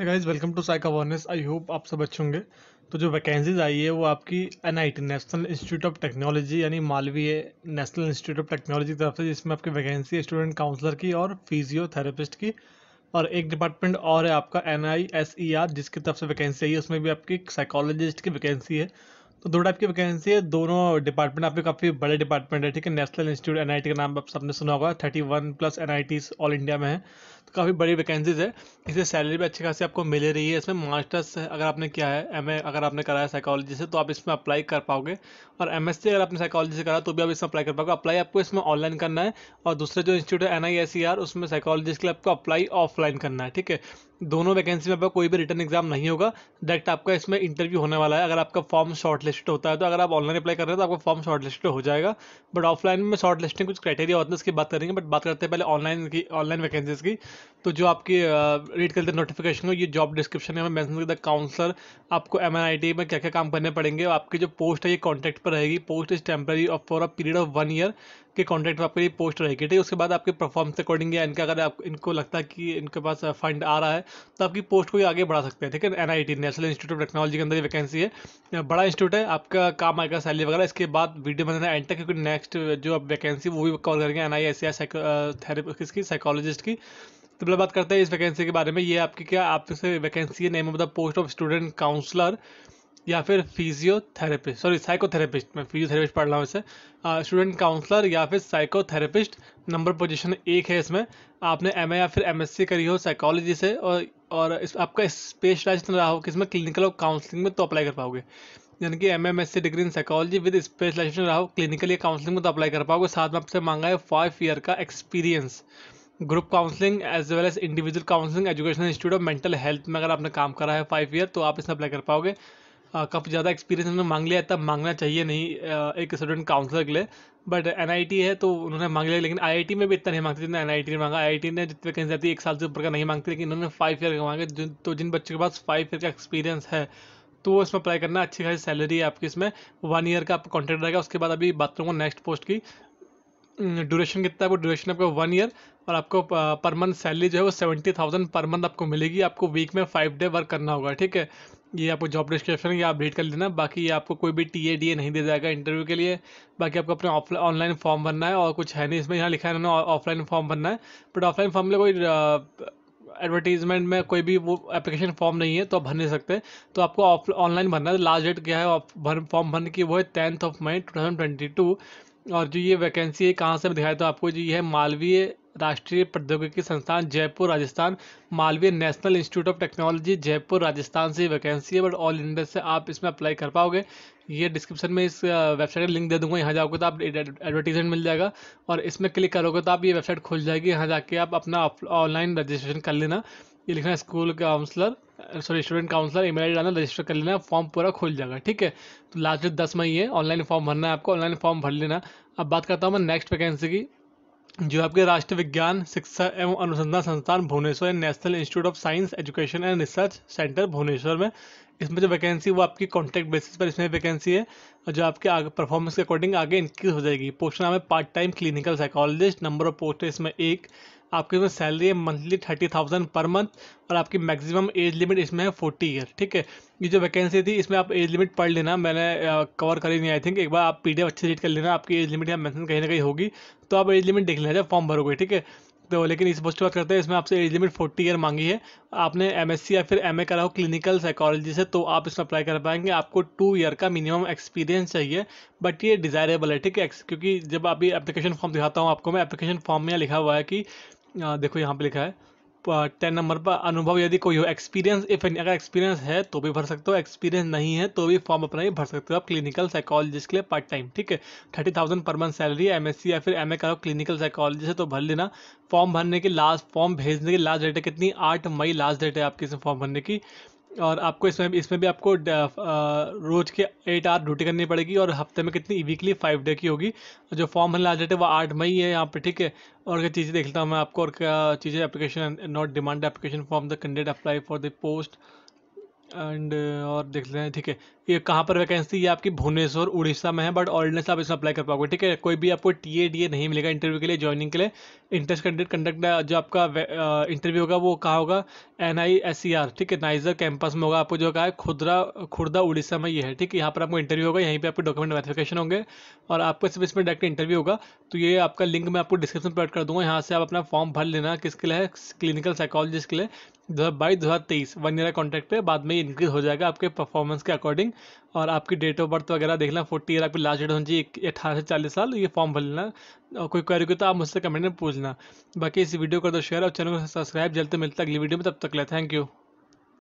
है guys welcome to psych awareness I hope आप सब अच्छे होंगे तो जो वैकेंसीज आई है वो आपकी N I T National Institute of Technology यानी Malaviya National Institute of Technology की तरफ से जिसमें आपकी वैकेंसी है स्टूडेंट काउंसलर की और फिजियोथेरेपिस्ट की और एक डिपार्टमेंट और है आपका N I S E R जिसकी तरफ से वैकेंसी आई है उसमें भी आपकी साइकोलॉजिस्ट की वैकेंसी है तो दो टाइप की वैकेंसी है दोनों डिपार्टमेंट आपके काफ़ी बड़े डिपार्टमेंट है ठीक है National Institute N I T का नाम आप सबने सुना होगा thirty one plus N I Ts all India में है तो काफ़ी बड़ी वैकेंसीज है इसे सैलरी भी अच्छी खासी आपको मिल रही है इसमें मास्टर्स अगर आपने किया है एम अगर आपने करा है साइकोलॉजी से तो आप इसमें अप्लाई कर पाओगे और एम अगर आपने साइकोलॉजी से करा तो भी आप इसमें अप्लाई कर पाओगे अप्लाई आपको इसमें ऑनलाइन करना है और दूसरे जो इंस्टीट्यूट है एन आई e उसमें साइकोलॉजिस्ट के लिए आपको अप्लाई ऑफलाइन करना है ठीक है दोनों वैकेंसी में आपका कोई भी रिटर्न एग्जाम नहीं होगा डायरेक्ट आपका इसमें इंटरव्यू होने वाला है अगर आपका फॉर्म शॉर्ट लिस्ट होता है तो अगर आप ऑनलाइन अप्लाई कर रहे हैं तो आपका फॉर्म शॉर्ट लिस्ट हो जाएगा बट ऑफलाइन में शॉर्ट लिस्टिंग कुछ क्राइटेरिया होता है उसकी बात करेंगे बट बात करते हैं पहले ऑनलाइन की ऑनलाइन वैकेंसीज की तो जो आपके रीड करते नोटिफिकेशन हो ये जॉब डिस्क्रिप्शन में मैं काउंसलर आपको एम एन में क्या क्या काम करने पड़ेंगे आपकी जो पोस्ट है ये कॉन्ट्रैक्ट पर रहेगी पोस्ट इज टेम्प्रेरी और for a period of one year के कॉन्ट्रैक्ट पर आपके लिए पोस्ट रहेगी ठीक है उसके बाद आपके परफॉर्मेंस अकॉर्डिंग या इनका अगर आप इनको लगता है कि इनके पास फंड आ रहा है तो आपकी पोस्ट को ही आगे बढ़ा सकते हैं ठीक है N I National Institute of Technology के अंदर वैकेंसी है बड़ा इंस्टीट्यूट है आपका काम आएगा सैलरी वगैरह इसके बाद वीडियो बनाना एंटर क्योंकि नेक्स्ट जो आप वैकेंसी वो भी कॉल करेंगे एन आई एस की साइकोलॉजिस्ट की तो पहले बात करते हैं इस वैकेंसी के बारे में ये आपकी क्या आपसे वैकेंसी है name of the post of student counsellor या फिर फिजियोथेरेपिस्ट सॉरी साइकोथेरेपिस्ट मैं फिजियोथेरेपिस्ट पढ़ रहा हूँ इसे स्टूडेंट काउंसलर या फिर साइकोथेरेपिस्ट नंबर पोजीशन एक है इसमें आपने एम या फिर एम करी हो साइकोलॉजी से और और इस, आपका स्पेशलाइजेशन रहा हो कि इसमें क्लिनिकल और काउंसलिंग में तो अप्लाई कर पाओगे यानी कि M M S C degree in psychology with specialisation रहा हो क्लिनिकल या काउंसलिंग में तो अप्लाई कर पाओगे साथ में आपसे मांगा है फाइव ईयर का experience group counselling as well as individual counselling education institute of mental health में अगर आपने काम करा है फाइव ईयर तो आप इसमें अप्लाई कर पाओगे काफ़ी ज़्यादा एक्सपीरियंस उन्होंने मांग लिया तब मांगना चाहिए नहीं एक स्टूडेंट काउंसलर के लिए बट एन है तो उन्होंने मांग लिया लेकिन आई में भी इतना नहीं मांगते जितना एन ने मांगा आई ने जितने कहीं जाती है एक साल से ऊपर का नहीं मांगती लेकिन उन्होंने फाइव ईयर का मांगे तो जिन बच्चों के पास फाइव ईयर का एक्सपीरियंस है तो वो इसमें अप्लाई करना अच्छी खासी सैलरी है आपकी इसमें वन ईयर का आप कॉन्ट्रैक्ट रहेगा उसके बाद अभी बात करूँगा नेक्स्ट पोस्ट की ड्यूरेशन कितना है वो ड्यूरेशन आपका वन ईयर और आपको पर मंथ सैलरी जो है वो सेवेंटी थाउजेंड पर मंथ आपको मिलेगी आपको वीक में फाइव डे वर्क करना होगा ठीक है ये आपको जॉब डिस्क्रिप्शन ये आप कर लेना बाकी ये आपको कोई भी टी ए डी ए नहीं दिया जाएगा इंटरव्यू के लिए बाकी आपको अपने ऑनलाइन फॉर्म भरना है और कुछ है नहीं इसमें यहाँ लिखा है उन्होंने ऑफलाइन फॉर्म भरना है बट ऑफलाइन फॉर्म में कोई एडवर्टीजमेंट में कोई भी वो एप्लीकेशन फॉर्म नहीं है तो आप भर नहीं सकते तो आपको ऑनलाइन भरना है लास्ट तो डेट क्या है फॉर्म भरने की वो है tenth of May two thousand twenty two और जो ये वैकेंसी है कहाँ से दिखाया तो आपको जो है मालवीय राष्ट्रीय प्रौद्योगिकी संस्थान Jaipur Rajasthan Malaviya National Institute of Technology Jaipur Rajasthan से वैकेंसी है बट ऑल इंडिया से आप इसमें अप्लाई कर पाओगे ये डिस्क्रिप्शन में इस वेबसाइट का लिंक दे दूंगा यहाँ जाओगे तो आप एडवर्टीजमेंट मिल जाएगा और इसमें क्लिक करोगे तो आप ये वेबसाइट खुल जाएगी यहाँ जाके आप अपना ऑनलाइन रजिस्ट्रेशन कर लेना ये लिखना है school counsellor sorry student counsellor email I डालना रजिस्टर कर लेना फॉर्म पूरा खुल जाएगा ठीक है तो लास्ट डेट दस मई है ऑनलाइन फॉर्म भरना है आपको ऑनलाइन फॉर्म भर लेना अब बात करता हूँ मैं नेक्स्ट वैकेंसी की जो आपके राष्ट्रीय विज्ञान शिक्षा एवं अनुसंधान संस्थान Bhubaneswar National Institute of Science Education and Research Centre Bhubaneswar में इसमें जो वैकेंसी वो आपकी कॉन्ट्रैक्ट बेसिस पर इसमें वैकेंसी है और जो आपके आगे परफॉर्मेंस के अकॉर्डिंग आगे इंक्रीज हो जाएगी पोस्ट नाम है part time clinical psychologist number of post है इसमें एक आपके इसमें सैलरी है monthly thirty thousand per month और आपकी मैक्सिमम एज लिमिट इसमें है फोर्टी ईयर ठीक है ये जो वैकेंसी थी इसमें आप एज लिमिट पढ़ लेना मैंने कवर करी नहीं आई थिंक एक बार आप पी अच्छे रीड कर लेना आपकी एज लिमिट या मैंसन कहीं ना कहीं होगी तो आप एज लिमिट देख लेना जब फॉर्म भरोगे ठीक है तो लेकिन इस पोस्ट की बात करते हैं इसमें आपसे एज लिमिट फोर्टी ईयर मांगी है आपने एम या फिर एम करा हो क्लिनिकल साइकोलॉजी से तो आप इसमें अप्लाई कर पाएंगे आपको टू ईयर का मिनिमम एक्सपीरियंस चाहिए बट ये डिज़ायरेबल है ठीक है क्योंकि जब अभी एप्लीकेशन फॉर्म दिखाता हूँ आपको मैं एप्लीकेशन फॉर्म में लिखा हुआ है कि देखो यहाँ पे लिखा है टेन नंबर पर अनुभव यदि कोई हो एक्सपीरियंस इफ एनी अगर एक्सपीरियंस है तो भी भर सकते हो एक्सपीरियंस नहीं है तो भी फॉर्म अपना ही भर सकते हो आप क्लिनिकल साइकोलॉजिस्ट के लिए पार्ट टाइम ठीक है thirty thousand per month salary M S C या फिर एम ए करो क्लिनिकल साइकोलॉजी से तो भर लेना फॉर्म भरने की लास्ट फॉर्म भेजने की लास्ट डेट है कितनी आठ मई लास्ट डेट है आपकी इसमें फॉर्म भरने की और आपको इसमें इसमें भी आपको रोज़ के एट आवर ड्यूटी करनी पड़ेगी और हफ्ते में कितनी वीकली फाइव डे की होगी जो फॉर्म भरने लास्ट डेट है वो आठ मई है यहाँ पे ठीक है और क्या चीज़ें देखता हूँ मैं आपको और क्या चीज़ें application not demand application form the candidate apply for the post and और देख लेते हैं ठीक है ये कहाँ पर वैकेंसी ये आपकी भुवनेश्वर उड़ीसा में है बट ऑलरेडी आप इसमें अप्लाई कर पाओगे ठीक है कोई भी आपको टी ए डी ए नहीं मिलेगा इंटरव्यू के लिए ज्वाइनिंग के लिए इंटरेस्ट कंडक्ट कंडक्ट जो आपका इंटरव्यू होगा वो कहाँ होगा N I S C R ठीक है नाइजर कैंपस में होगा आपको जो कहा है खुदरा खुर्दा उड़ीसा में ये है ठीक है यहाँ पर आपको इंटरव्यू होगा यहीं पर आपके डॉक्यूमेंट वेरिफिकेशन होंगे और आपको सिर्फ इसमें डायरेक्ट इंटरव्यू होगा तो ये आपका लिंक मैं आपको डिस्क्रिप्शन प्रोवाइड कर दूँगा यहाँ से आप अपना फॉर्म भर लेना किसके लिए है क्लिनिकल साइकोलॉजिस्ट के लिए दो हज़ार बाईस दो हज़ार तेईस वन ईयर कॉन्ट्रैक्ट पे बाद में इंक्रीज हो जाएगा आपके परफॉर्मेंस के अकॉर्डिंग और आपकी डेट ऑफ बर्थ वगैरह देख लेना फोर्टी ईयर आपकी लास्ट डेट होनी चाहिए अठारह से चालीस साल ये फॉर्म भर लेना और कोई क्वेरी को तो आप मुझसे कमेंट में पूछना बाकी इस वीडियो को तो शेयर और चैनल को सब्सक्राइब जल्द मिलता है अगली वीडियो में तब तक ले थैंक यू